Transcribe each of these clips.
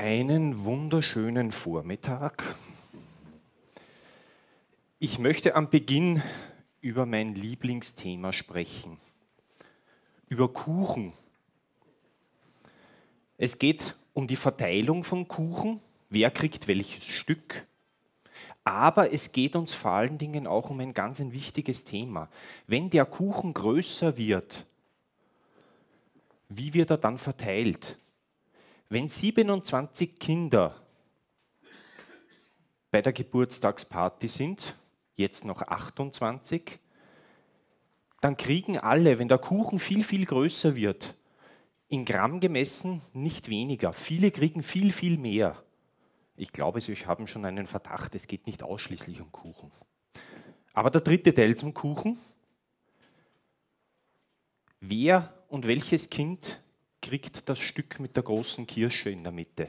Einen wunderschönen Vormittag. Ich möchte am Beginn über mein Lieblingsthema sprechen, über Kuchen. Es geht um die Verteilung von Kuchen, wer kriegt welches Stück, aber es geht uns vor allen Dingen auch um ein ganz ein wichtiges Thema. Wenn der Kuchen größer wird, wie wird er dann verteilt? Wenn 27 Kinder bei der Geburtstagsparty sind, jetzt noch 28, dann kriegen alle, wenn der Kuchen viel, viel größer wird, in Gramm gemessen nicht weniger. Viele kriegen viel, viel mehr. Ich glaube, Sie haben schon einen Verdacht, es geht nicht ausschließlich um Kuchen. Aber der dritte Teil zum Kuchen. Wer und welches Kind kriegt das Stück mit der großen Kirsche in der Mitte.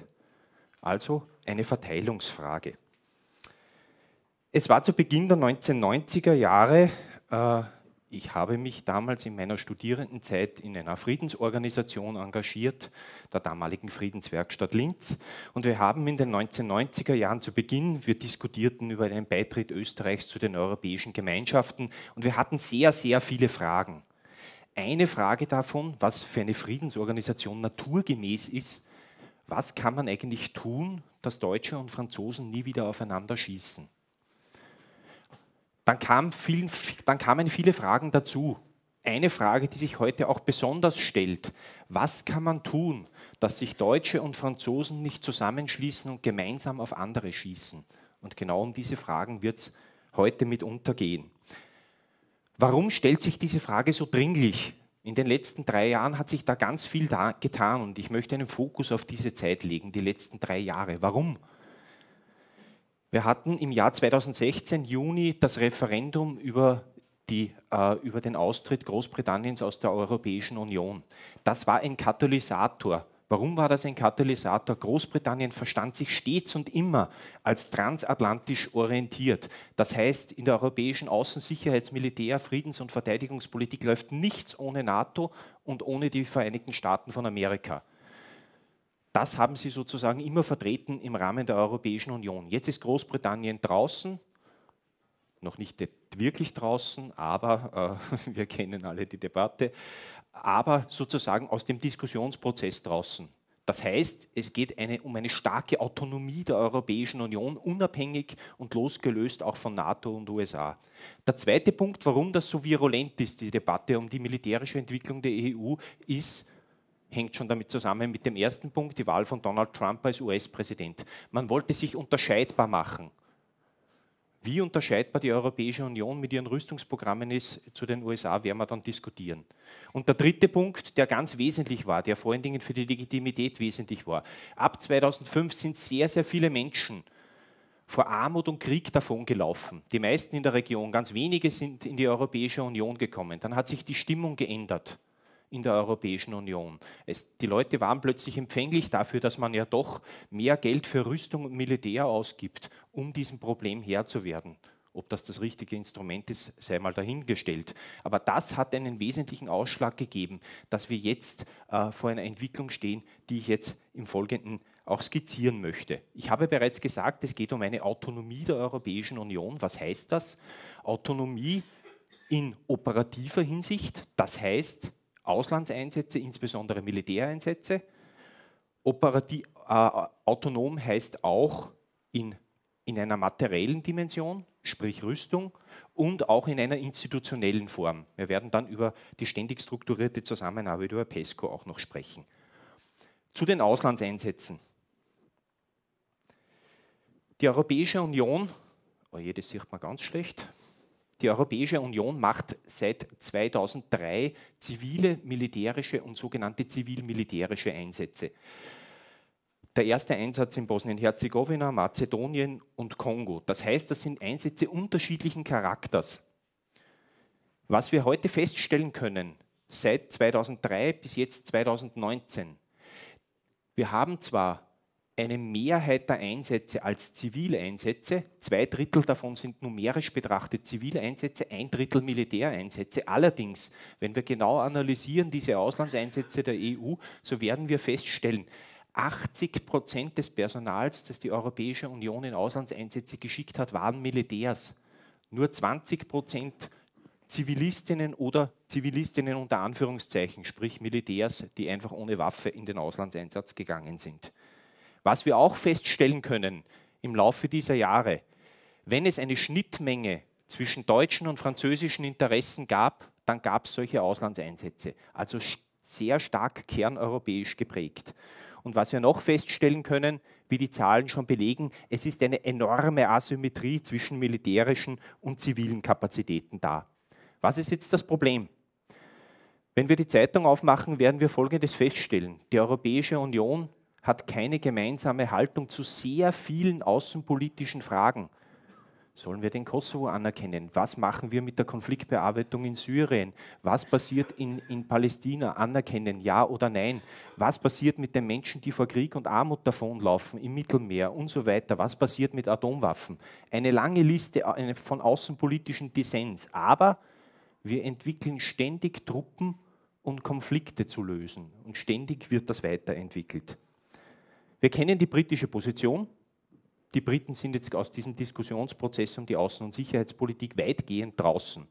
Also eine Verteilungsfrage. Es war zu Beginn der 1990er Jahre, äh, ich habe mich damals in meiner Studierendenzeit in einer Friedensorganisation engagiert, der damaligen Friedenswerkstatt Linz. Und wir haben in den 1990er Jahren zu Beginn, wir diskutierten über den Beitritt Österreichs zu den europäischen Gemeinschaften und wir hatten sehr, sehr viele Fragen eine Frage davon, was für eine Friedensorganisation naturgemäß ist, was kann man eigentlich tun, dass Deutsche und Franzosen nie wieder aufeinander schießen? Dann, kam vielen, dann kamen viele Fragen dazu. Eine Frage, die sich heute auch besonders stellt, was kann man tun, dass sich Deutsche und Franzosen nicht zusammenschließen und gemeinsam auf andere schießen? Und genau um diese Fragen wird es heute mitunter gehen. Warum stellt sich diese Frage so dringlich? In den letzten drei Jahren hat sich da ganz viel da getan und ich möchte einen Fokus auf diese Zeit legen, die letzten drei Jahre. Warum? Wir hatten im Jahr 2016, Juni, das Referendum über, die, äh, über den Austritt Großbritanniens aus der Europäischen Union. Das war ein Katalysator. Warum war das ein Katalysator? Großbritannien verstand sich stets und immer als transatlantisch orientiert. Das heißt, in der europäischen Außensicherheits-, Militär-, Friedens- und Verteidigungspolitik läuft nichts ohne NATO und ohne die Vereinigten Staaten von Amerika. Das haben sie sozusagen immer vertreten im Rahmen der Europäischen Union. Jetzt ist Großbritannien draußen, noch nicht wirklich draußen, aber äh, wir kennen alle die Debatte, aber sozusagen aus dem Diskussionsprozess draußen. Das heißt, es geht eine, um eine starke Autonomie der Europäischen Union, unabhängig und losgelöst auch von NATO und USA. Der zweite Punkt, warum das so virulent ist, die Debatte um die militärische Entwicklung der EU, ist, hängt schon damit zusammen mit dem ersten Punkt, die Wahl von Donald Trump als US-Präsident. Man wollte sich unterscheidbar machen wie unterscheidbar die Europäische Union mit ihren Rüstungsprogrammen ist zu den USA, werden wir dann diskutieren. Und der dritte Punkt, der ganz wesentlich war, der vor allen Dingen für die Legitimität wesentlich war. Ab 2005 sind sehr, sehr viele Menschen vor Armut und Krieg davongelaufen. Die meisten in der Region, ganz wenige sind in die Europäische Union gekommen. Dann hat sich die Stimmung geändert in der Europäischen Union. Es, die Leute waren plötzlich empfänglich dafür, dass man ja doch mehr Geld für Rüstung und Militär ausgibt um diesem Problem Herr zu werden. Ob das das richtige Instrument ist, sei mal dahingestellt. Aber das hat einen wesentlichen Ausschlag gegeben, dass wir jetzt äh, vor einer Entwicklung stehen, die ich jetzt im Folgenden auch skizzieren möchte. Ich habe bereits gesagt, es geht um eine Autonomie der Europäischen Union. Was heißt das? Autonomie in operativer Hinsicht, das heißt Auslandseinsätze, insbesondere Militäreinsätze. Operati äh, autonom heißt auch in in einer materiellen Dimension, sprich Rüstung, und auch in einer institutionellen Form. Wir werden dann über die ständig strukturierte Zusammenarbeit über PESCO auch noch sprechen. Zu den Auslandseinsätzen. Die Europäische Union, oh je, das sieht man ganz schlecht, die Europäische Union macht seit 2003 zivile, militärische und sogenannte zivil-militärische Einsätze. Der erste Einsatz in Bosnien-Herzegowina, Mazedonien und Kongo. Das heißt, das sind Einsätze unterschiedlichen Charakters. Was wir heute feststellen können, seit 2003 bis jetzt 2019, wir haben zwar eine Mehrheit der Einsätze als Zivileinsätze, zwei Drittel davon sind numerisch betrachtet Zivileinsätze, ein Drittel Militäreinsätze. Allerdings, wenn wir genau analysieren diese Auslandseinsätze der EU, so werden wir feststellen, 80 Prozent des Personals, das die Europäische Union in Auslandseinsätze geschickt hat, waren Militärs. Nur 20 Prozent Zivilistinnen oder Zivilistinnen unter Anführungszeichen, sprich Militärs, die einfach ohne Waffe in den Auslandseinsatz gegangen sind. Was wir auch feststellen können im Laufe dieser Jahre, wenn es eine Schnittmenge zwischen deutschen und französischen Interessen gab, dann gab es solche Auslandseinsätze. Also sehr stark kerneuropäisch geprägt. Und was wir noch feststellen können, wie die Zahlen schon belegen, es ist eine enorme Asymmetrie zwischen militärischen und zivilen Kapazitäten da. Was ist jetzt das Problem? Wenn wir die Zeitung aufmachen, werden wir Folgendes feststellen. Die Europäische Union hat keine gemeinsame Haltung zu sehr vielen außenpolitischen Fragen. Sollen wir den Kosovo anerkennen? Was machen wir mit der Konfliktbearbeitung in Syrien? Was passiert in, in Palästina? Anerkennen, ja oder nein? Was passiert mit den Menschen, die vor Krieg und Armut davonlaufen im Mittelmeer und so weiter? Was passiert mit Atomwaffen? Eine lange Liste äh, von außenpolitischen Dissens. Aber wir entwickeln ständig Truppen, um Konflikte zu lösen. Und ständig wird das weiterentwickelt. Wir kennen die britische Position die Briten sind jetzt aus diesem Diskussionsprozess um die Außen- und Sicherheitspolitik weitgehend draußen.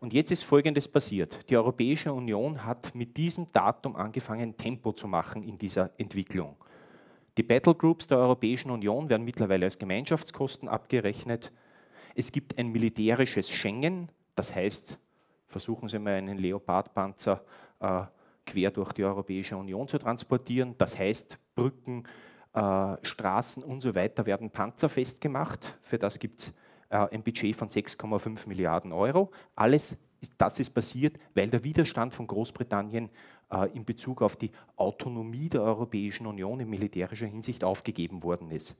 Und jetzt ist Folgendes passiert. Die Europäische Union hat mit diesem Datum angefangen, Tempo zu machen in dieser Entwicklung. Die Battlegroups der Europäischen Union werden mittlerweile als Gemeinschaftskosten abgerechnet. Es gibt ein militärisches Schengen, das heißt, versuchen Sie mal einen Leopardpanzer äh, quer durch die Europäische Union zu transportieren. Das heißt, Brücken, äh, Straßen und so weiter werden panzerfest gemacht. Für das gibt es äh, ein Budget von 6,5 Milliarden Euro. Alles das ist passiert, weil der Widerstand von Großbritannien äh, in Bezug auf die Autonomie der Europäischen Union in militärischer Hinsicht aufgegeben worden ist.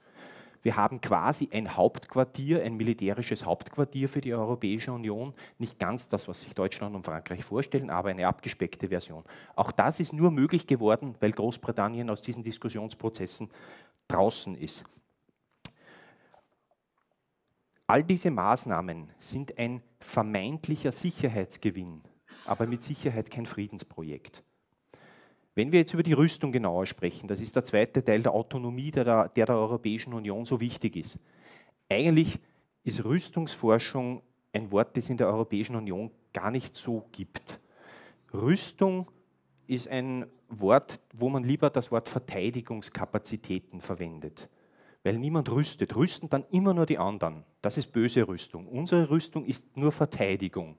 Wir haben quasi ein Hauptquartier, ein militärisches Hauptquartier für die Europäische Union. Nicht ganz das, was sich Deutschland und Frankreich vorstellen, aber eine abgespeckte Version. Auch das ist nur möglich geworden, weil Großbritannien aus diesen Diskussionsprozessen draußen ist. All diese Maßnahmen sind ein vermeintlicher Sicherheitsgewinn, aber mit Sicherheit kein Friedensprojekt. Wenn wir jetzt über die Rüstung genauer sprechen, das ist der zweite Teil der Autonomie, der der, der, der Europäischen Union so wichtig ist. Eigentlich ist Rüstungsforschung ein Wort, das es in der Europäischen Union gar nicht so gibt. Rüstung ist ein Wort, wo man lieber das Wort Verteidigungskapazitäten verwendet, weil niemand rüstet. Rüsten dann immer nur die anderen. Das ist böse Rüstung. Unsere Rüstung ist nur Verteidigung.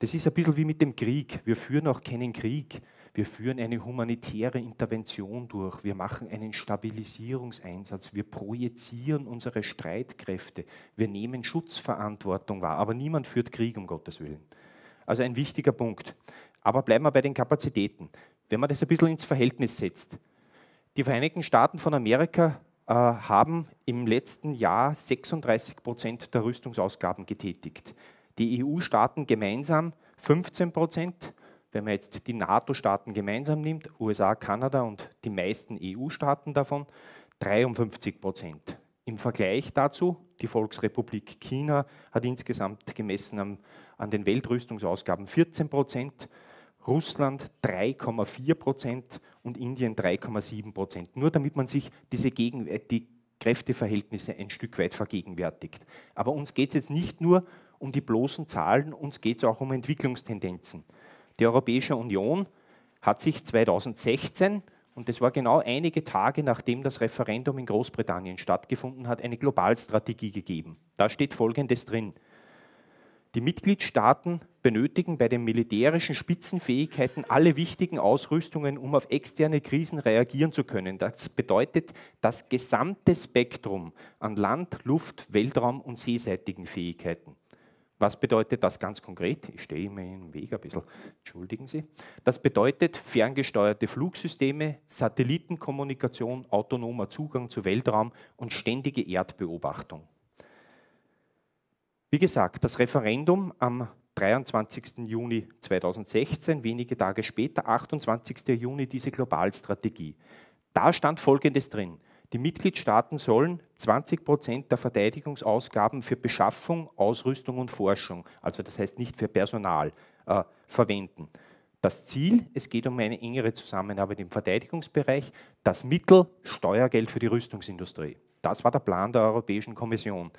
Das ist ein bisschen wie mit dem Krieg. Wir führen auch keinen Krieg. Wir führen eine humanitäre Intervention durch. Wir machen einen Stabilisierungseinsatz. Wir projizieren unsere Streitkräfte. Wir nehmen Schutzverantwortung wahr. Aber niemand führt Krieg, um Gottes Willen. Also ein wichtiger Punkt. Aber bleiben wir bei den Kapazitäten. Wenn man das ein bisschen ins Verhältnis setzt. Die Vereinigten Staaten von Amerika äh, haben im letzten Jahr 36 Prozent der Rüstungsausgaben getätigt. Die EU-Staaten gemeinsam 15 Prozent wenn man jetzt die NATO-Staaten gemeinsam nimmt, USA, Kanada und die meisten EU-Staaten davon, 53 Prozent. Im Vergleich dazu, die Volksrepublik China hat insgesamt gemessen am, an den Weltrüstungsausgaben 14 Prozent, Russland 3,4 Prozent und Indien 3,7 Prozent. Nur damit man sich diese Gegen die Kräfteverhältnisse ein Stück weit vergegenwärtigt. Aber uns geht es jetzt nicht nur um die bloßen Zahlen, uns geht es auch um Entwicklungstendenzen. Die Europäische Union hat sich 2016, und das war genau einige Tage nachdem das Referendum in Großbritannien stattgefunden hat, eine Globalstrategie gegeben. Da steht Folgendes drin. Die Mitgliedstaaten benötigen bei den militärischen Spitzenfähigkeiten alle wichtigen Ausrüstungen, um auf externe Krisen reagieren zu können. Das bedeutet das gesamte Spektrum an Land, Luft, Weltraum und seeseitigen Fähigkeiten. Was bedeutet das ganz konkret? Ich stehe immer im Weg ein bisschen, entschuldigen Sie. Das bedeutet ferngesteuerte Flugsysteme, Satellitenkommunikation, autonomer Zugang zu Weltraum und ständige Erdbeobachtung. Wie gesagt, das Referendum am 23. Juni 2016, wenige Tage später, 28. Juni, diese Globalstrategie. Da stand Folgendes drin. Die Mitgliedstaaten sollen 20 Prozent der Verteidigungsausgaben für Beschaffung, Ausrüstung und Forschung, also das heißt nicht für Personal, äh, verwenden. Das Ziel, es geht um eine engere Zusammenarbeit im Verteidigungsbereich, das Mittel Steuergeld für die Rüstungsindustrie. Das war der Plan der Europäischen Kommission.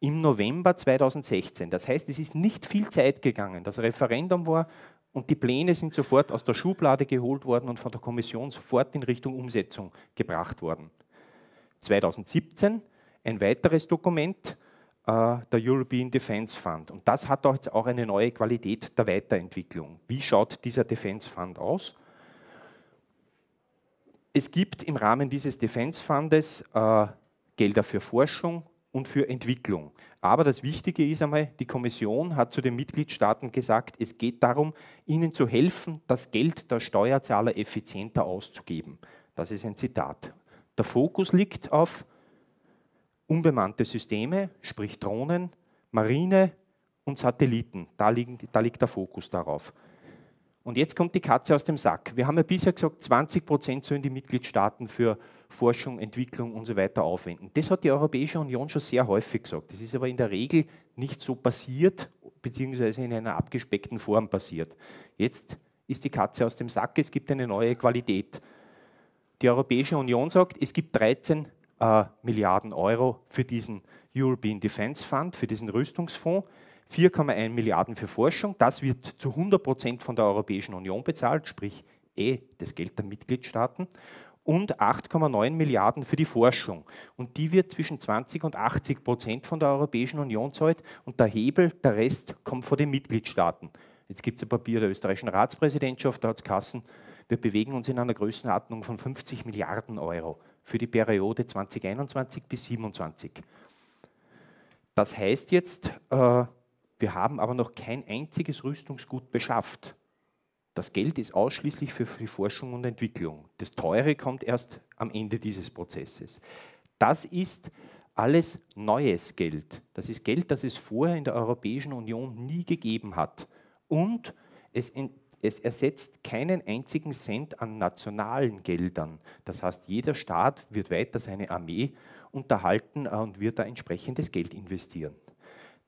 Im November 2016, das heißt, es ist nicht viel Zeit gegangen. Das Referendum war und die Pläne sind sofort aus der Schublade geholt worden und von der Kommission sofort in Richtung Umsetzung gebracht worden. 2017 ein weiteres Dokument, äh, der European Defence Fund. Und das hat auch jetzt auch eine neue Qualität der Weiterentwicklung. Wie schaut dieser Defence Fund aus? Es gibt im Rahmen dieses Defence Fundes äh, Gelder für Forschung und für Entwicklung. Aber das Wichtige ist einmal, die Kommission hat zu den Mitgliedstaaten gesagt, es geht darum, ihnen zu helfen, das Geld der Steuerzahler effizienter auszugeben. Das ist ein Zitat der Fokus liegt auf unbemannte Systeme, sprich Drohnen, Marine und Satelliten. Da, liegen, da liegt der Fokus darauf. Und jetzt kommt die Katze aus dem Sack. Wir haben ja bisher gesagt, 20 Prozent sollen die Mitgliedstaaten für Forschung, Entwicklung und so weiter aufwenden. Das hat die Europäische Union schon sehr häufig gesagt. Das ist aber in der Regel nicht so passiert, beziehungsweise in einer abgespeckten Form passiert. Jetzt ist die Katze aus dem Sack, es gibt eine neue Qualität. Die Europäische Union sagt, es gibt 13 äh, Milliarden Euro für diesen European Defence Fund, für diesen Rüstungsfonds. 4,1 Milliarden für Forschung. Das wird zu 100 Prozent von der Europäischen Union bezahlt, sprich eh das Geld der Mitgliedstaaten. Und 8,9 Milliarden für die Forschung. Und die wird zwischen 20 und 80 Prozent von der Europäischen Union zahlt. Und der Hebel, der Rest, kommt von den Mitgliedstaaten. Jetzt gibt es ein Papier der österreichischen Ratspräsidentschaft, da hat es Kassen wir bewegen uns in einer Größenordnung von 50 Milliarden Euro für die Periode 2021 bis 2027. Das heißt jetzt, äh, wir haben aber noch kein einziges Rüstungsgut beschafft. Das Geld ist ausschließlich für die Forschung und Entwicklung. Das Teure kommt erst am Ende dieses Prozesses. Das ist alles neues Geld. Das ist Geld, das es vorher in der Europäischen Union nie gegeben hat. Und es es ersetzt keinen einzigen Cent an nationalen Geldern. Das heißt, jeder Staat wird weiter seine Armee unterhalten äh, und wird da entsprechendes Geld investieren.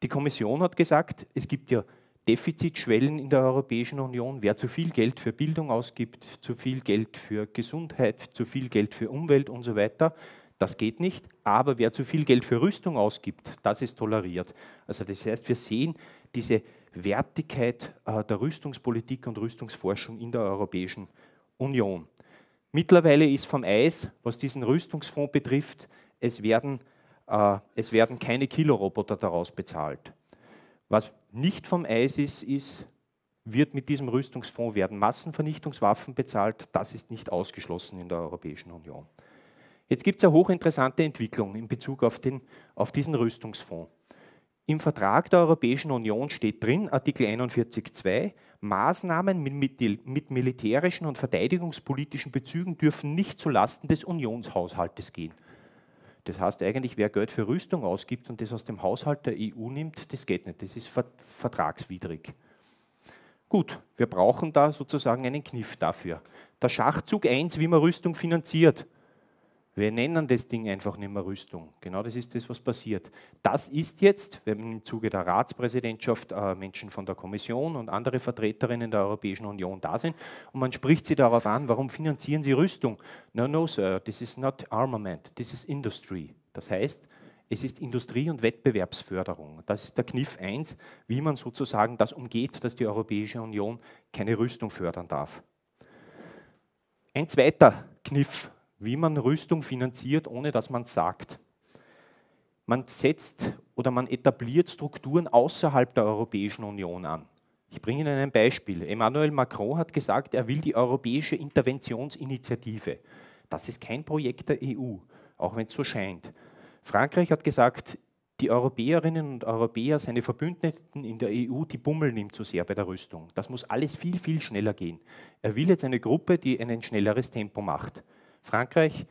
Die Kommission hat gesagt, es gibt ja Defizitschwellen in der Europäischen Union. Wer zu viel Geld für Bildung ausgibt, zu viel Geld für Gesundheit, zu viel Geld für Umwelt und so weiter, das geht nicht. Aber wer zu viel Geld für Rüstung ausgibt, das ist toleriert. Also das heißt, wir sehen diese Wertigkeit äh, der Rüstungspolitik und Rüstungsforschung in der Europäischen Union. Mittlerweile ist vom Eis, was diesen Rüstungsfonds betrifft, es werden, äh, es werden keine Kiloroboter daraus bezahlt. Was nicht vom Eis ist, ist, wird mit diesem Rüstungsfonds werden Massenvernichtungswaffen bezahlt. Das ist nicht ausgeschlossen in der Europäischen Union. Jetzt gibt es eine hochinteressante Entwicklung in Bezug auf, den, auf diesen Rüstungsfonds. Im Vertrag der Europäischen Union steht drin, Artikel 41.2, Maßnahmen mit, mit, mit, militärischen und verteidigungspolitischen Bezügen dürfen nicht zulasten des Unionshaushaltes gehen. Das heißt eigentlich, wer Geld für Rüstung ausgibt und das aus dem Haushalt der EU nimmt, das geht nicht. Das ist vertragswidrig. Gut, wir brauchen da sozusagen einen Kniff dafür. Der Schachzug 1, wie man Rüstung finanziert. Wir nennen das Ding einfach nicht mehr Rüstung. Genau das ist das, was passiert. Das ist jetzt, wenn im Zuge der Ratspräsidentschaft äh, Menschen von der Kommission und andere Vertreterinnen der Europäischen Union da sind und man spricht sie darauf an, warum finanzieren sie Rüstung? No, no, Sir, this is not armament, this is industry. Das heißt, es ist Industrie- und Wettbewerbsförderung. Das ist der Kniff 1, wie man sozusagen das umgeht, dass die Europäische Union keine Rüstung fördern darf. Ein zweiter Kniff wie man Rüstung finanziert, ohne dass man sagt. Man setzt oder man etabliert Strukturen außerhalb der Europäischen Union an. Ich bringe Ihnen ein Beispiel. Emmanuel Macron hat gesagt, er will die Europäische Interventionsinitiative. Das ist kein Projekt der EU, auch wenn es so scheint. Frankreich hat gesagt, die Europäerinnen und Europäer, seine Verbündeten in der EU, die bummeln ihm zu sehr bei der Rüstung. Das muss alles viel, viel schneller gehen. Er will jetzt eine Gruppe, die ein schnelleres Tempo macht. Frankreich,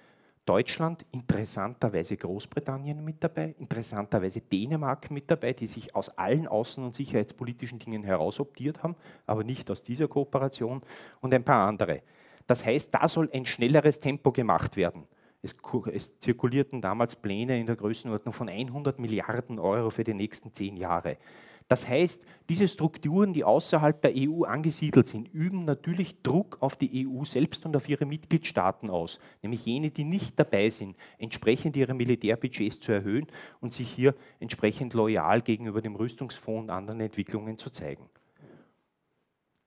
Deutschland, interessanterweise Großbritannien mit dabei, interessanterweise Dänemark mit dabei, die sich aus allen außen- und sicherheitspolitischen Dingen herausoptiert haben, aber nicht aus dieser Kooperation und ein paar andere. Das heißt, da soll ein schnelleres Tempo gemacht werden. Es, es zirkulierten damals Pläne in der Größenordnung von 100 Milliarden Euro für die nächsten zehn Jahre. Das heißt, diese Strukturen, die außerhalb der EU angesiedelt sind, üben natürlich Druck auf die EU selbst und auf ihre Mitgliedstaaten aus, nämlich jene, die nicht dabei sind, entsprechend ihre Militärbudgets zu erhöhen und sich hier entsprechend loyal gegenüber dem Rüstungsfonds und anderen Entwicklungen zu zeigen.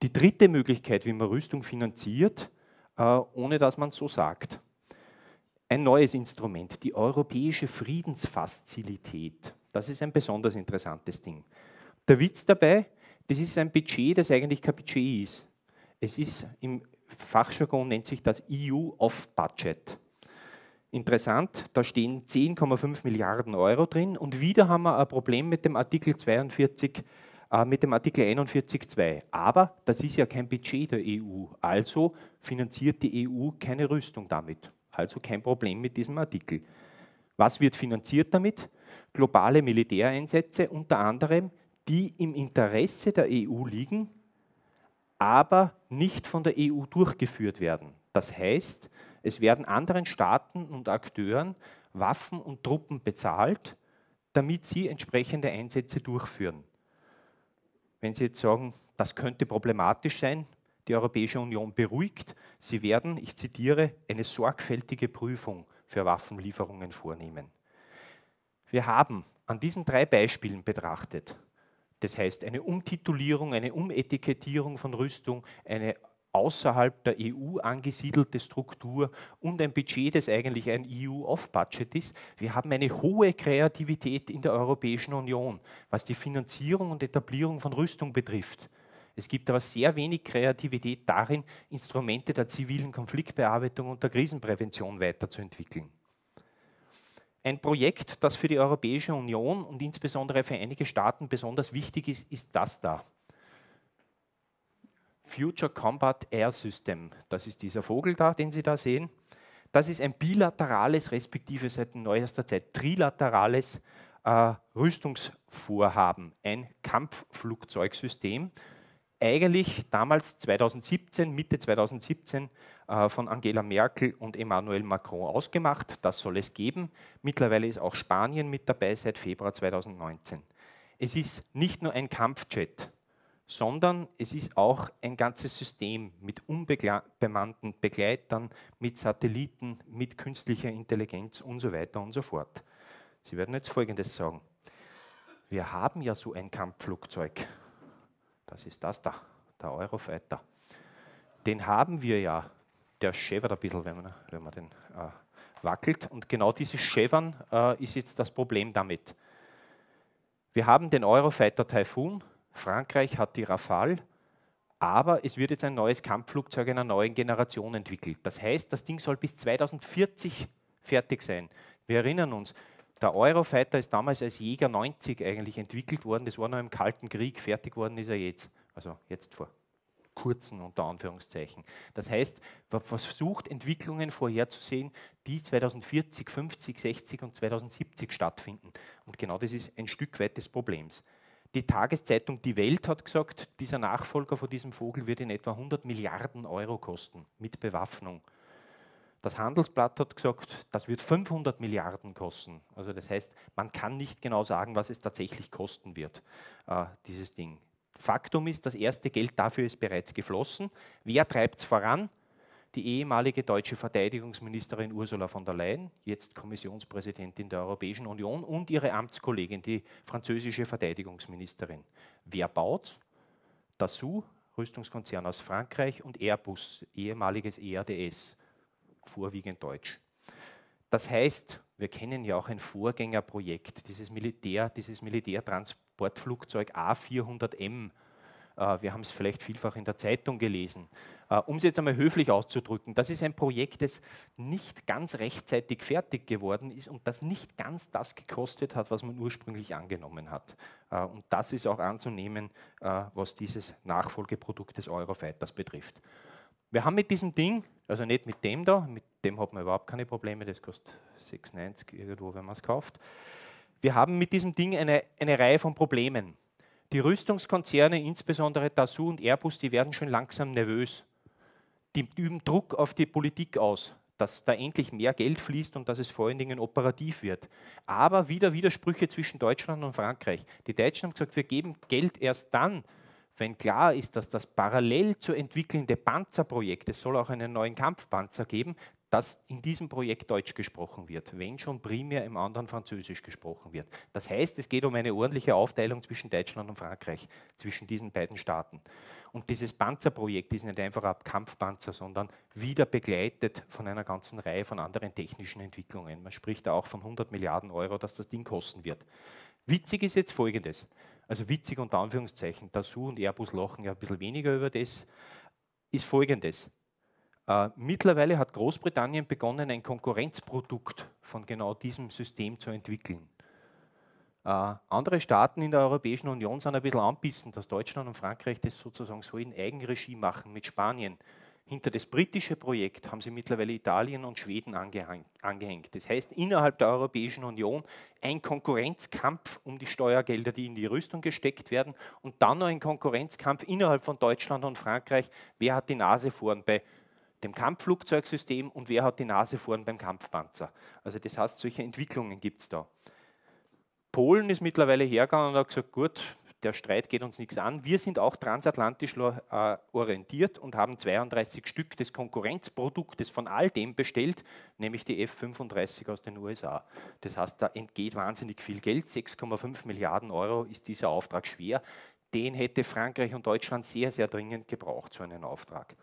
Die dritte Möglichkeit, wie man Rüstung finanziert, äh, ohne dass man es so sagt. Ein neues Instrument, die europäische Friedensfazilität. Das ist ein besonders interessantes Ding. Der Witz dabei, das ist ein Budget, das eigentlich kein Budget ist. Es ist im Fachjargon nennt sich das EU-Off-Budget. Interessant, da stehen 10,5 Milliarden Euro drin und wieder haben wir ein Problem mit dem Artikel 42, äh, mit dem Artikel 41.2. Aber das ist ja kein Budget der EU, also finanziert die EU keine Rüstung damit. Also kein Problem mit diesem Artikel. Was wird finanziert damit? Globale Militäreinsätze, unter anderem die im Interesse der EU liegen, aber nicht von der EU durchgeführt werden. Das heißt, es werden anderen Staaten und Akteuren Waffen und Truppen bezahlt, damit sie entsprechende Einsätze durchführen. Wenn Sie jetzt sagen, das könnte problematisch sein, die Europäische Union beruhigt, sie werden, ich zitiere, eine sorgfältige Prüfung für Waffenlieferungen vornehmen. Wir haben an diesen drei Beispielen betrachtet das heißt, eine Umtitulierung, eine Umetikettierung von Rüstung, eine außerhalb der EU angesiedelte Struktur und ein Budget, das eigentlich ein EU-Off-Budget ist. Wir haben eine hohe Kreativität in der Europäischen Union, was die Finanzierung und Etablierung von Rüstung betrifft. Es gibt aber sehr wenig Kreativität darin, Instrumente der zivilen Konfliktbearbeitung und der Krisenprävention weiterzuentwickeln. Ein Projekt, das für die Europäische Union und insbesondere für einige Staaten besonders wichtig ist, ist das da. Future Combat Air System. Das ist dieser Vogel da, den Sie da sehen. Das ist ein bilaterales, respektive seit neuester Zeit trilaterales äh, Rüstungsvorhaben, ein Kampfflugzeugsystem. Eigentlich damals 2017, Mitte 2017 äh, von Angela Merkel und Emmanuel Macron ausgemacht. Das soll es geben. Mittlerweile ist auch Spanien mit dabei seit Februar 2019. Es ist nicht nur ein Kampfjet, sondern es ist auch ein ganzes System mit unbemannten Begleitern, mit Satelliten, mit künstlicher Intelligenz und so weiter und so fort. Sie werden jetzt Folgendes sagen. Wir haben ja so ein Kampfflugzeug. Das ist das da, der Eurofighter. Den haben wir ja der schävert ein bisschen, wenn man, wenn man den äh, wackelt. Und genau dieses Schävern äh, ist jetzt das Problem damit. Wir haben den Eurofighter Typhoon, Frankreich hat die Rafale, aber es wird jetzt ein neues Kampfflugzeug einer neuen Generation entwickelt. Das heißt, das Ding soll bis 2040 fertig sein. Wir erinnern uns, der Eurofighter ist damals als Jäger 90 eigentlich entwickelt worden. Das war noch im Kalten Krieg. Fertig worden ist er jetzt. Also jetzt vor kurzen unter Anführungszeichen. Das heißt, man versucht Entwicklungen vorherzusehen, die 2040, 50, 60 und 2070 stattfinden. Und genau das ist ein Stück weit des Problems. Die Tageszeitung Die Welt hat gesagt, dieser Nachfolger von diesem Vogel wird in etwa 100 Milliarden Euro kosten mit Bewaffnung. Das Handelsblatt hat gesagt, das wird 500 Milliarden kosten. Also das heißt, man kann nicht genau sagen, was es tatsächlich kosten wird, äh, dieses Ding. Faktum ist, das erste Geld dafür ist bereits geflossen. Wer treibt es voran? Die ehemalige deutsche Verteidigungsministerin Ursula von der Leyen, jetzt Kommissionspräsidentin der Europäischen Union und ihre Amtskollegin, die französische Verteidigungsministerin. Wer baut? Dassault, Rüstungskonzern aus Frankreich und Airbus, ehemaliges ERDS, vorwiegend deutsch. Das heißt, wir kennen ja auch ein Vorgängerprojekt, dieses Militär, dieses Militärtransportflugzeug A400M. Äh, wir haben es vielleicht vielfach in der Zeitung gelesen. Äh, um es jetzt einmal höflich auszudrücken, das ist ein Projekt, das nicht ganz rechtzeitig fertig geworden ist und das nicht ganz das gekostet hat, was man ursprünglich angenommen hat. Äh, und das ist auch anzunehmen, was dieses Nachfolgeprodukt des Eurofighters betrifft. Wir haben mit diesem Ding, also nicht mit dem da, mit dem hat man überhaupt keine Probleme, das kostet 96 irgendwo, wenn man es kauft. Wir haben mit diesem Ding eine, eine Reihe von Problemen. Die Rüstungskonzerne, insbesondere Dassault und Airbus, die werden schon langsam nervös. Die üben Druck auf die Politik aus, dass da endlich mehr Geld fließt und dass es vor allen Dingen operativ wird. Aber wieder Widersprüche zwischen Deutschland und Frankreich. Die Deutschen haben gesagt, wir geben Geld erst dann, wenn klar ist, dass das parallel zu entwickelnde Panzerprojekt, es soll auch einen neuen Kampfpanzer geben, dass in diesem Projekt Deutsch gesprochen wird, wenn schon primär im anderen Französisch gesprochen wird. Das heißt, es geht um eine ordentliche Aufteilung zwischen Deutschland und Frankreich, zwischen diesen beiden Staaten. Und dieses Panzerprojekt ist nicht einfach ein Kampfpanzer, sondern wieder begleitet von einer ganzen Reihe von anderen technischen Entwicklungen. Man spricht da auch von 100 Milliarden Euro, dass das Ding kosten wird. Witzig ist jetzt Folgendes. Also witzig unter Anführungszeichen, Dassault und Airbus lachen ja ein bisschen weniger über das, ist Folgendes. Äh, mittlerweile hat Großbritannien begonnen, ein Konkurrenzprodukt von genau diesem System zu entwickeln. Äh, andere Staaten in der Europäischen Union sind ein bisschen anbissen, dass Deutschland und Frankreich das sozusagen so in Eigenregie machen mit Spanien. Hinter das britische Projekt haben sie mittlerweile Italien und Schweden angehängt. Das heißt, innerhalb der Europäischen Union ein Konkurrenzkampf um die Steuergelder, die in die Rüstung gesteckt werden, und dann noch ein Konkurrenzkampf innerhalb von Deutschland und Frankreich, wer hat die Nase vorn bei dem Kampfflugzeugsystem und wer hat die Nase vorn beim Kampfpanzer. Also das heißt, solche Entwicklungen gibt es da. Polen ist mittlerweile hergegangen und hat gesagt, gut, der Streit geht uns nichts an. Wir sind auch transatlantisch äh, orientiert und haben 32 Stück des Konkurrenzproduktes von all dem bestellt, nämlich die F-35 aus den USA. Das heißt, da entgeht wahnsinnig viel Geld. 6,5 Milliarden Euro ist dieser Auftrag schwer. Den hätte Frankreich und Deutschland sehr, sehr dringend gebraucht, so einen Auftrag.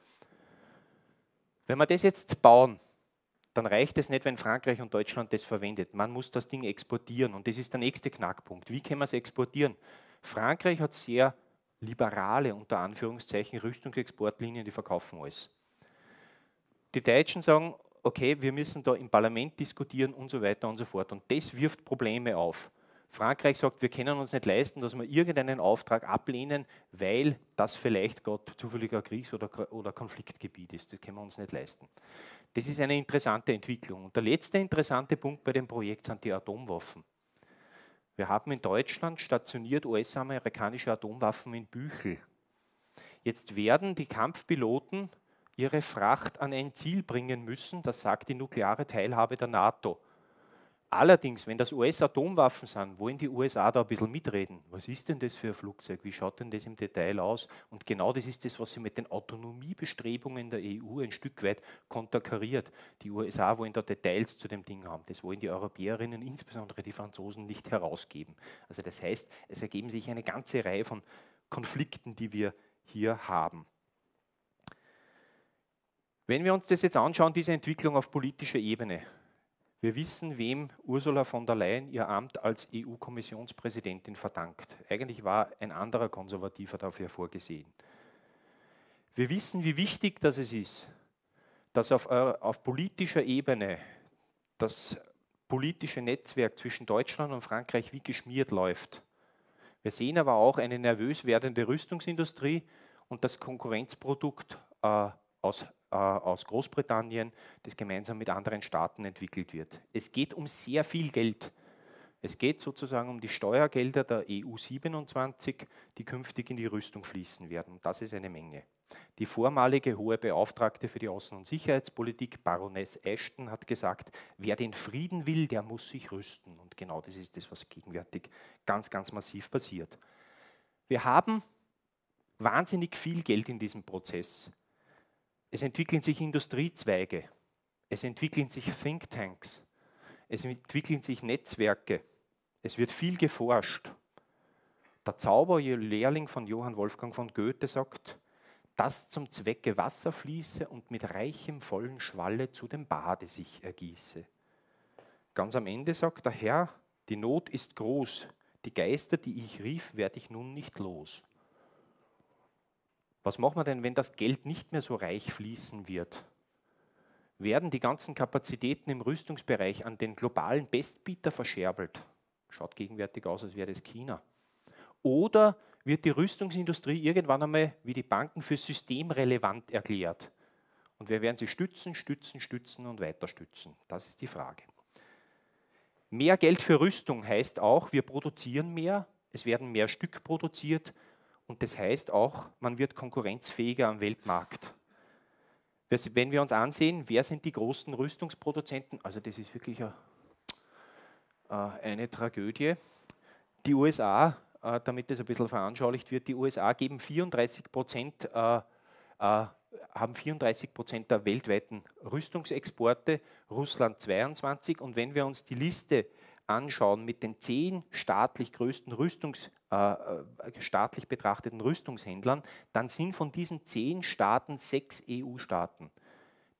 Wenn wir das jetzt bauen, dann reicht es nicht, wenn Frankreich und Deutschland das verwendet. Man muss das Ding exportieren und das ist der nächste Knackpunkt. Wie können wir es exportieren? Frankreich hat sehr liberale, unter Anführungszeichen, Rüstungsexportlinien, die verkaufen alles. Die Deutschen sagen, okay, wir müssen da im Parlament diskutieren und so weiter und so fort. Und das wirft Probleme auf. Frankreich sagt, wir können uns nicht leisten, dass wir irgendeinen Auftrag ablehnen, weil das vielleicht Gott zufälliger Kriegs- oder, oder Konfliktgebiet ist. Das können wir uns nicht leisten. Das ist eine interessante Entwicklung. Und der letzte interessante Punkt bei dem Projekt sind die Atomwaffen. Wir haben in Deutschland stationiert US-amerikanische Atomwaffen in Büchel. Jetzt werden die Kampfpiloten ihre Fracht an ein Ziel bringen müssen, das sagt die nukleare Teilhabe der NATO. Allerdings, wenn das US-Atomwaffen sind, wollen die USA da ein bisschen mitreden. Was ist denn das für ein Flugzeug? Wie schaut denn das im Detail aus? Und genau das ist das, was sie mit den Autonomiebestrebungen der EU ein Stück weit konterkariert. Die USA wollen da Details zu dem Ding haben. Das wollen die Europäerinnen, insbesondere die Franzosen, nicht herausgeben. Also das heißt, es ergeben sich eine ganze Reihe von Konflikten, die wir hier haben. Wenn wir uns das jetzt anschauen, diese Entwicklung auf politischer Ebene, wir wissen, wem Ursula von der Leyen ihr Amt als EU-Kommissionspräsidentin verdankt. Eigentlich war ein anderer Konservativer dafür vorgesehen. Wir wissen, wie wichtig das ist, dass auf, äh, auf politischer Ebene das politische Netzwerk zwischen Deutschland und Frankreich wie geschmiert läuft. Wir sehen aber auch eine nervös werdende Rüstungsindustrie und das Konkurrenzprodukt äh, aus äh, aus Großbritannien, das gemeinsam mit anderen Staaten entwickelt wird. Es geht um sehr viel Geld. Es geht sozusagen um die Steuergelder der EU 27, die künftig in die Rüstung fließen werden. Das ist eine Menge. Die vormalige hohe Beauftragte für die Außen- und Sicherheitspolitik, Baroness Ashton, hat gesagt, wer den Frieden will, der muss sich rüsten. Und genau das ist das, was gegenwärtig ganz, ganz massiv passiert. Wir haben wahnsinnig viel Geld in diesem Prozess. Es entwickeln sich Industriezweige, es entwickeln sich Thinktanks, es entwickeln sich Netzwerke, es wird viel geforscht. Der Zauberlehrling von Johann Wolfgang von Goethe sagt, dass zum Zwecke Wasser fließe und mit reichem, vollen Schwalle zu dem Bade sich ergieße. Ganz am Ende sagt der Herr, die Not ist groß, die Geister, die ich rief, werde ich nun nicht los. Was machen wir denn, wenn das Geld nicht mehr so reich fließen wird? Werden die ganzen Kapazitäten im Rüstungsbereich an den globalen Bestbieter verscherbelt? Schaut gegenwärtig aus, als wäre das China. Oder wird die Rüstungsindustrie irgendwann einmal wie die Banken für systemrelevant erklärt? Und wir werden sie stützen, stützen, stützen und weiter stützen. Das ist die Frage. Mehr Geld für Rüstung heißt auch, wir produzieren mehr, es werden mehr Stück produziert, und das heißt auch, man wird konkurrenzfähiger am Weltmarkt. Wenn wir uns ansehen, wer sind die großen Rüstungsproduzenten, also das ist wirklich äh, eine Tragödie. Die USA, äh, damit das ein bisschen veranschaulicht wird, die USA geben 34 Prozent, äh, haben 34 Prozent der weltweiten Rüstungsexporte, Russland 22. Und wenn wir uns die Liste anschauen mit den zehn staatlich größten Rüstungs äh, äh, staatlich betrachteten Rüstungshändlern, dann sind von diesen zehn Staaten sechs EU-Staaten.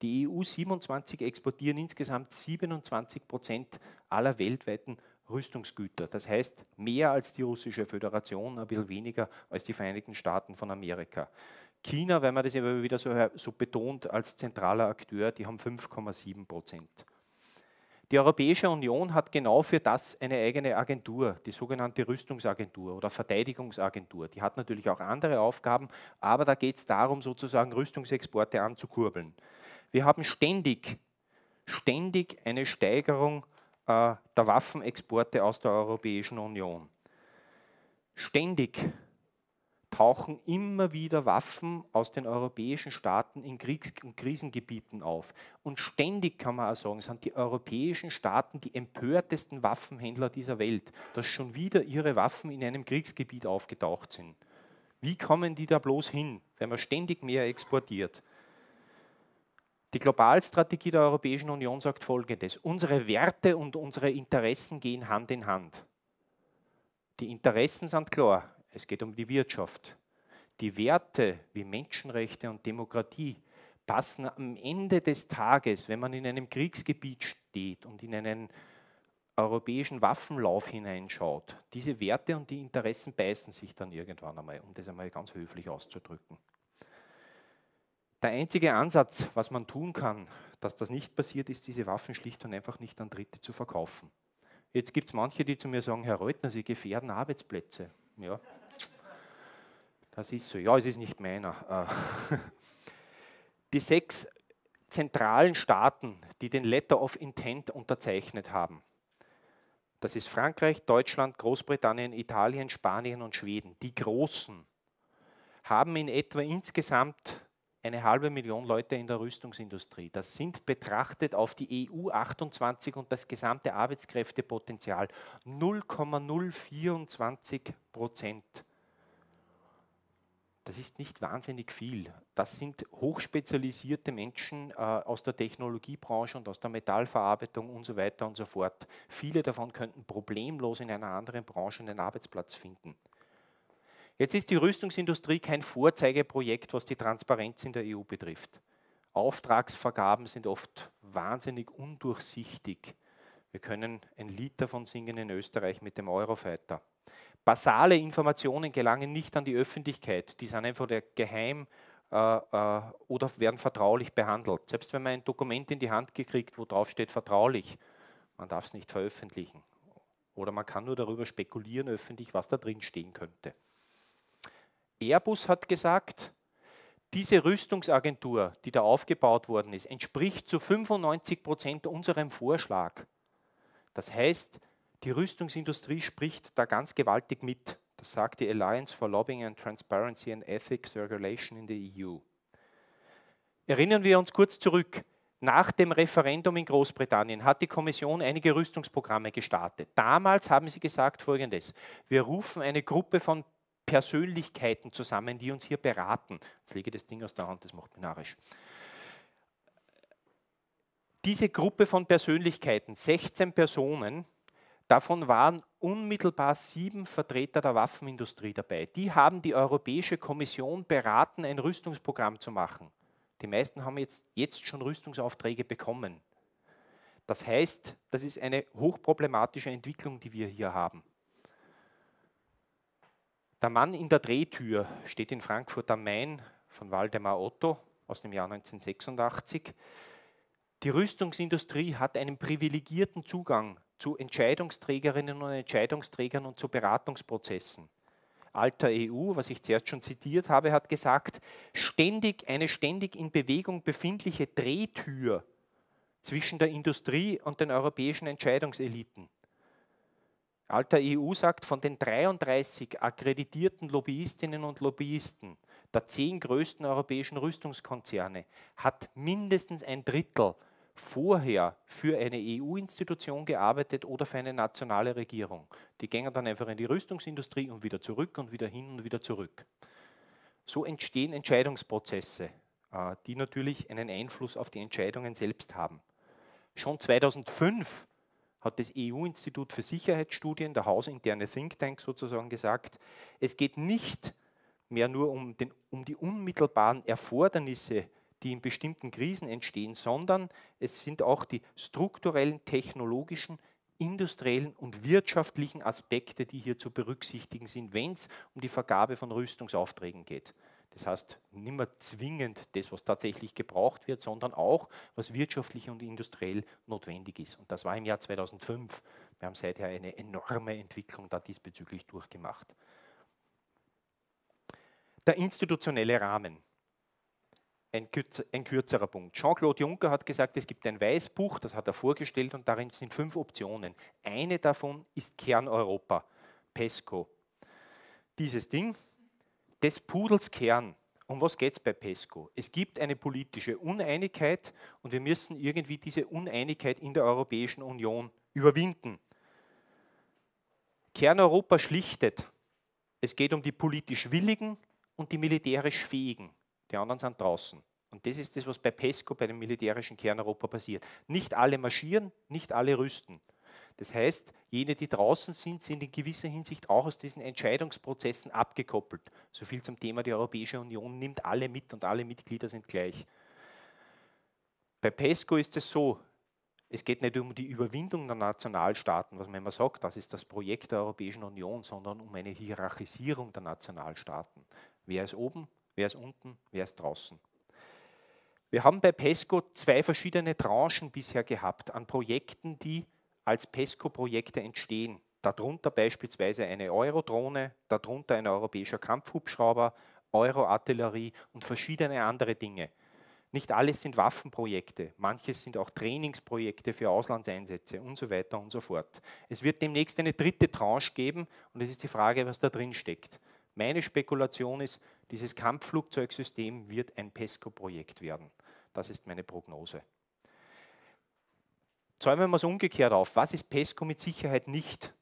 Die EU 27 exportieren insgesamt 27 Prozent aller weltweiten Rüstungsgüter. Das heißt mehr als die Russische Föderation, ein bisschen weniger als die Vereinigten Staaten von Amerika. China, wenn man das immer wieder so, so betont, als zentraler Akteur, die haben 5,7 Prozent. Die Europäische Union hat genau für das eine eigene Agentur, die sogenannte Rüstungsagentur oder Verteidigungsagentur. Die hat natürlich auch andere Aufgaben, aber da geht es darum, sozusagen Rüstungsexporte anzukurbeln. Wir haben ständig, ständig eine Steigerung äh, der Waffenexporte aus der Europäischen Union. Ständig tauchen immer wieder Waffen aus den europäischen Staaten in Kriegs- und Krisengebieten auf. Und ständig kann man auch sagen, sind die europäischen Staaten die empörtesten Waffenhändler dieser Welt, dass schon wieder ihre Waffen in einem Kriegsgebiet aufgetaucht sind. Wie kommen die da bloß hin, wenn man ständig mehr exportiert? Die Globalstrategie der Europäischen Union sagt Folgendes. Unsere Werte und unsere Interessen gehen Hand in Hand. Die Interessen sind klar. Es geht um die Wirtschaft. Die Werte wie Menschenrechte und Demokratie passen am Ende des Tages, wenn man in einem Kriegsgebiet steht und in einen europäischen Waffenlauf hineinschaut, diese Werte und die Interessen beißen sich dann irgendwann einmal, um das einmal ganz höflich auszudrücken. Der einzige Ansatz, was man tun kann, dass das nicht passiert, ist, diese Waffen schlicht und einfach nicht an Dritte zu verkaufen. Jetzt gibt es manche, die zu mir sagen, Herr Reutner, Sie gefährden Arbeitsplätze. Ja, das ist so. Ja, es ist nicht meiner. Äh, die sechs zentralen Staaten, die den Letter of Intent unterzeichnet haben, das ist Frankreich, Deutschland, Großbritannien, Italien, Spanien und Schweden, die großen, haben in etwa insgesamt eine halbe Million Leute in der Rüstungsindustrie. Das sind betrachtet auf die EU 28 und das gesamte Arbeitskräftepotenzial 0,024 Prozent das ist nicht wahnsinnig viel. Das sind hochspezialisierte Menschen äh, aus der Technologiebranche und aus der Metallverarbeitung und so weiter und so fort. Viele davon könnten problemlos in einer anderen Branche einen Arbeitsplatz finden. Jetzt ist die Rüstungsindustrie kein Vorzeigeprojekt, was die Transparenz in der EU betrifft. Auftragsvergaben sind oft wahnsinnig undurchsichtig. Wir können ein Lied davon singen in Österreich mit dem Eurofighter basale Informationen gelangen nicht an die Öffentlichkeit. Die sind einfach geheim äh, äh, oder werden vertraulich behandelt. Selbst wenn man ein Dokument in die Hand gekriegt, wo drauf steht vertraulich, man darf es nicht veröffentlichen. Oder man kann nur darüber spekulieren öffentlich, was da drin stehen könnte. Airbus hat gesagt, diese Rüstungsagentur, die da aufgebaut worden ist, entspricht zu 95 Prozent unserem Vorschlag. Das heißt, die Rüstungsindustrie spricht da ganz gewaltig mit. Das sagt die Alliance for Lobbying and Transparency and Ethics Regulation in the EU. Erinnern wir uns kurz zurück. Nach dem Referendum in Großbritannien hat die Kommission einige Rüstungsprogramme gestartet. Damals haben sie gesagt Folgendes. Wir rufen eine Gruppe von Persönlichkeiten zusammen, die uns hier beraten. Jetzt lege ich das Ding aus der Hand, das macht mich narrisch. Diese Gruppe von Persönlichkeiten, 16 Personen, Davon waren unmittelbar sieben Vertreter der Waffenindustrie dabei. Die haben die Europäische Kommission beraten, ein Rüstungsprogramm zu machen. Die meisten haben jetzt, jetzt schon Rüstungsaufträge bekommen. Das heißt, das ist eine hochproblematische Entwicklung, die wir hier haben. Der Mann in der Drehtür steht in Frankfurt am Main von Waldemar Otto aus dem Jahr 1986. Die Rüstungsindustrie hat einen privilegierten Zugang zu Entscheidungsträgerinnen und Entscheidungsträgern und zu Beratungsprozessen. Alter EU, was ich zuerst schon zitiert habe, hat gesagt, ständig eine ständig in Bewegung befindliche Drehtür zwischen der Industrie und den europäischen Entscheidungseliten. Alter EU sagt, von den 33 akkreditierten Lobbyistinnen und Lobbyisten der zehn größten europäischen Rüstungskonzerne hat mindestens ein Drittel vorher für eine EU-Institution gearbeitet oder für eine nationale Regierung. Die gingen dann einfach in die Rüstungsindustrie und wieder zurück und wieder hin und wieder zurück. So entstehen Entscheidungsprozesse, äh, die natürlich einen Einfluss auf die Entscheidungen selbst haben. Schon 2005 hat das EU-Institut für Sicherheitsstudien, der hausinterne Think Tank sozusagen, gesagt, es geht nicht mehr nur um, den, um die unmittelbaren Erfordernisse die in bestimmten Krisen entstehen, sondern es sind auch die strukturellen, technologischen, industriellen und wirtschaftlichen Aspekte, die hier zu berücksichtigen sind, wenn es um die Vergabe von Rüstungsaufträgen geht. Das heißt, nicht mehr zwingend das, was tatsächlich gebraucht wird, sondern auch, was wirtschaftlich und industriell notwendig ist. Und das war im Jahr 2005. Wir haben seither eine enorme Entwicklung da diesbezüglich durchgemacht. Der institutionelle Rahmen ein, kürzer, ein kürzerer Punkt. Jean-Claude Juncker hat gesagt, es gibt ein Weißbuch, das hat er vorgestellt und darin sind fünf Optionen. Eine davon ist Kerneuropa, PESCO. Dieses Ding, des Pudels Kern. Um was geht es bei PESCO? Es gibt eine politische Uneinigkeit und wir müssen irgendwie diese Uneinigkeit in der Europäischen Union überwinden. Kerneuropa schlichtet. Es geht um die politisch Willigen und die militärisch Fähigen die anderen sind draußen. Und das ist das, was bei PESCO, bei dem militärischen Kern Europa passiert. Nicht alle marschieren, nicht alle rüsten. Das heißt, jene, die draußen sind, sind in gewisser Hinsicht auch aus diesen Entscheidungsprozessen abgekoppelt. So viel zum Thema, die Europäische Union nimmt alle mit und alle Mitglieder sind gleich. Bei PESCO ist es so, es geht nicht um die Überwindung der Nationalstaaten, was man immer sagt, das ist das Projekt der Europäischen Union, sondern um eine Hierarchisierung der Nationalstaaten. Wer ist oben, Wer ist unten, wer ist draußen? Wir haben bei PESCO zwei verschiedene Tranchen bisher gehabt an Projekten, die als PESCO-Projekte entstehen. Darunter beispielsweise eine Euro-Drohne, darunter ein europäischer Kampfhubschrauber, Euro-Artillerie und verschiedene andere Dinge. Nicht alles sind Waffenprojekte, manches sind auch Trainingsprojekte für Auslandseinsätze und so weiter und so fort. Es wird demnächst eine dritte Tranche geben und es ist die Frage, was da drin steckt. Meine Spekulation ist, dieses Kampfflugzeugsystem wird ein PESCO-Projekt werden. Das ist meine Prognose. Zäumen wir es umgekehrt auf. Was ist PESCO mit Sicherheit nicht?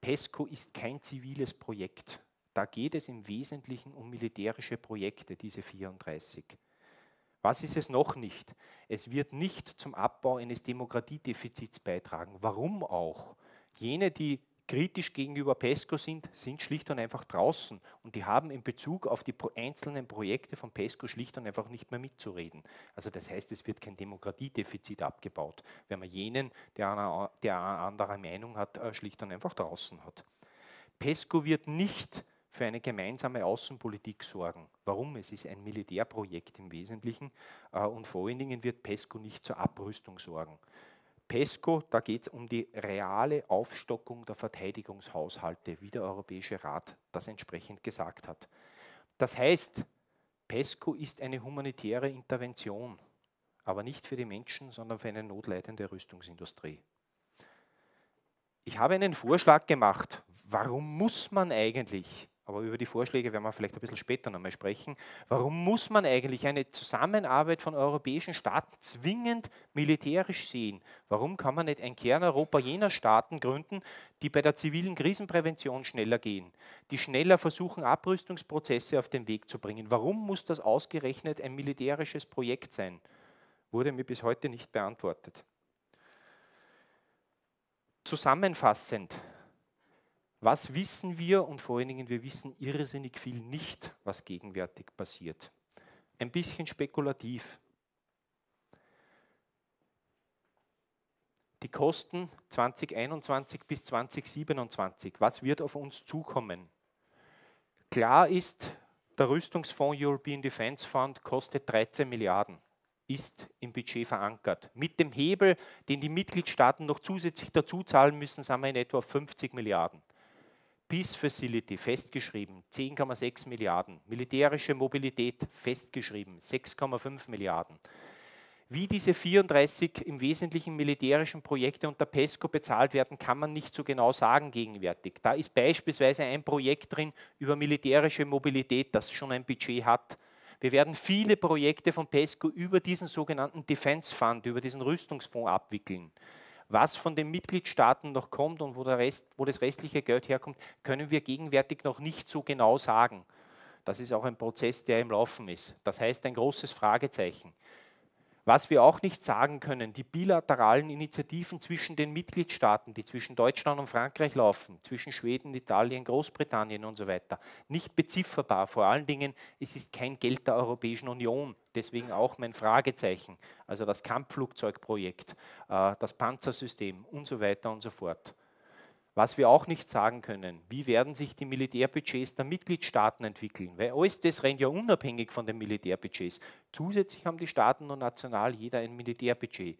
PESCO ist kein ziviles Projekt. Da geht es im Wesentlichen um militärische Projekte, diese 34. Was ist es noch nicht? Es wird nicht zum Abbau eines Demokratiedefizits beitragen. Warum auch? Jene, die kritisch gegenüber PESCO sind, sind schlicht und einfach draußen. Und die haben in Bezug auf die einzelnen Projekte von PESCO schlicht und einfach nicht mehr mitzureden. Also das heißt, es wird kein Demokratiedefizit abgebaut, wenn man jenen, der eine, der eine andere Meinung hat, äh, schlicht und einfach draußen hat. PESCO wird nicht für eine gemeinsame Außenpolitik sorgen. Warum? Es ist ein Militärprojekt im Wesentlichen äh, und vor allen Dingen wird PESCO nicht zur Abrüstung sorgen. PESCO, da geht es um die reale Aufstockung der Verteidigungshaushalte, wie der Europäische Rat das entsprechend gesagt hat. Das heißt, PESCO ist eine humanitäre Intervention, aber nicht für die Menschen, sondern für eine notleidende Rüstungsindustrie. Ich habe einen Vorschlag gemacht, warum muss man eigentlich aber über die Vorschläge werden wir vielleicht ein bisschen später nochmal sprechen. Warum muss man eigentlich eine Zusammenarbeit von europäischen Staaten zwingend militärisch sehen? Warum kann man nicht ein Kerneuropa jener Staaten gründen, die bei der zivilen Krisenprävention schneller gehen, die schneller versuchen, Abrüstungsprozesse auf den Weg zu bringen? Warum muss das ausgerechnet ein militärisches Projekt sein? Wurde mir bis heute nicht beantwortet. Zusammenfassend was wissen wir und vor allen Dingen, wir wissen irrsinnig viel nicht, was gegenwärtig passiert. Ein bisschen spekulativ. Die Kosten 2021 bis 2027, was wird auf uns zukommen? Klar ist, der Rüstungsfonds European Defence Fund kostet 13 Milliarden, ist im Budget verankert. Mit dem Hebel, den die Mitgliedstaaten noch zusätzlich dazu zahlen müssen, sind wir in etwa 50 Milliarden. Peace Facility festgeschrieben 10,6 Milliarden, militärische Mobilität festgeschrieben 6,5 Milliarden. Wie diese 34 im Wesentlichen militärischen Projekte unter PESCO bezahlt werden, kann man nicht so genau sagen gegenwärtig. Da ist beispielsweise ein Projekt drin über militärische Mobilität, das schon ein Budget hat. Wir werden viele Projekte von PESCO über diesen sogenannten Defense Fund, über diesen Rüstungsfonds abwickeln. Was von den Mitgliedstaaten noch kommt und wo, der Rest, wo das restliche Geld herkommt, können wir gegenwärtig noch nicht so genau sagen. Das ist auch ein Prozess, der im Laufen ist. Das heißt ein großes Fragezeichen. Was wir auch nicht sagen können, die bilateralen Initiativen zwischen den Mitgliedstaaten, die zwischen Deutschland und Frankreich laufen, zwischen Schweden, Italien, Großbritannien und so weiter, nicht bezifferbar. Vor allen Dingen, es ist kein Geld der Europäischen Union, deswegen auch mein Fragezeichen. Also das Kampfflugzeugprojekt, äh, das Panzersystem und so weiter und so fort. Was wir auch nicht sagen können, wie werden sich die Militärbudgets der Mitgliedstaaten entwickeln? Weil alles das rennt ja unabhängig von den Militärbudgets. Zusätzlich haben die Staaten und national jeder ein Militärbudget.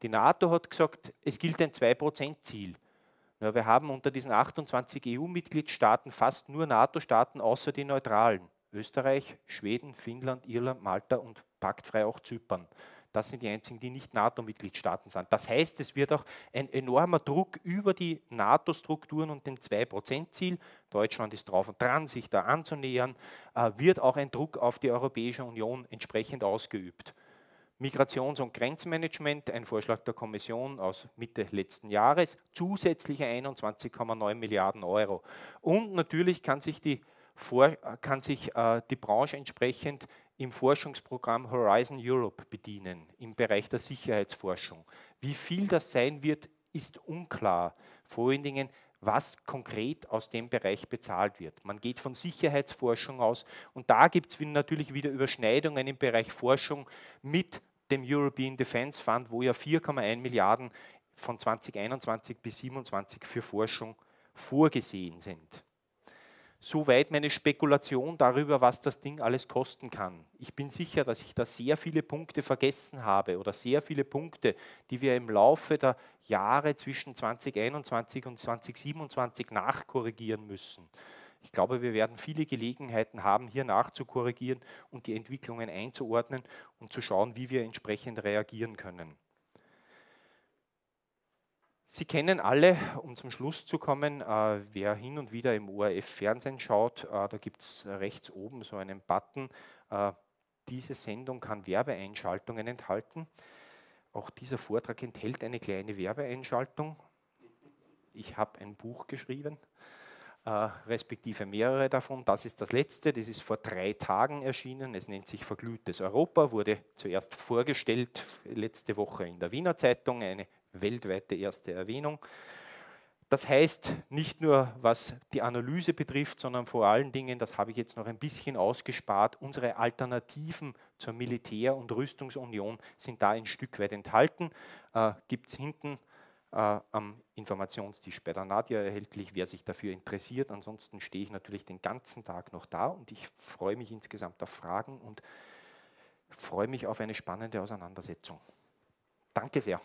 Die NATO hat gesagt, es gilt ein 2%-Ziel. Ja, wir haben unter diesen 28 EU-Mitgliedstaaten fast nur NATO-Staaten außer die neutralen. Österreich, Schweden, Finnland, Irland, Malta und paktfrei auch Zypern. Das sind die einzigen, die nicht NATO-Mitgliedstaaten sind. Das heißt, es wird auch ein enormer Druck über die NATO-Strukturen und dem 2-Prozent-Ziel, Deutschland ist drauf und dran, sich da anzunähern, äh, wird auch ein Druck auf die Europäische Union entsprechend ausgeübt. Migrations- und Grenzmanagement, ein Vorschlag der Kommission aus Mitte letzten Jahres, zusätzliche 21,9 Milliarden Euro. Und natürlich kann sich die, kann sich, äh, die Branche entsprechend im Forschungsprogramm Horizon Europe bedienen im Bereich der Sicherheitsforschung. Wie viel das sein wird, ist unklar. Vor allen Dingen, was konkret aus dem Bereich bezahlt wird. Man geht von Sicherheitsforschung aus und da gibt es natürlich wieder Überschneidungen im Bereich Forschung mit dem European Defence Fund, wo ja 4,1 Milliarden von 2021 bis 2027 für Forschung vorgesehen sind. Soweit meine Spekulation darüber, was das Ding alles kosten kann. Ich bin sicher, dass ich da sehr viele Punkte vergessen habe oder sehr viele Punkte, die wir im Laufe der Jahre zwischen 2021 und 2027 nachkorrigieren müssen. Ich glaube, wir werden viele Gelegenheiten haben, hier nachzukorrigieren und die Entwicklungen einzuordnen und zu schauen, wie wir entsprechend reagieren können. Sie kennen alle, um zum Schluss zu kommen, äh, wer hin und wieder im ORF-Fernsehen schaut, äh, da gibt es rechts oben so einen Button. Äh, diese Sendung kann Werbeeinschaltungen enthalten. Auch dieser Vortrag enthält eine kleine Werbeeinschaltung. Ich habe ein Buch geschrieben, respektive mehrere davon. Das ist das letzte, das ist vor drei Tagen erschienen. Es nennt sich Verglühtes Europa, wurde zuerst vorgestellt letzte Woche in der Wiener Zeitung, eine weltweite erste Erwähnung. Das heißt nicht nur, was die Analyse betrifft, sondern vor allen Dingen, das habe ich jetzt noch ein bisschen ausgespart, unsere Alternativen zur Militär- und Rüstungsunion sind da ein Stück weit enthalten. Äh, Gibt es hinten äh, am Informationstisch bei der Nadja erhältlich, wer sich dafür interessiert. Ansonsten stehe ich natürlich den ganzen Tag noch da und ich freue mich insgesamt auf Fragen und freue mich auf eine spannende Auseinandersetzung. Danke sehr.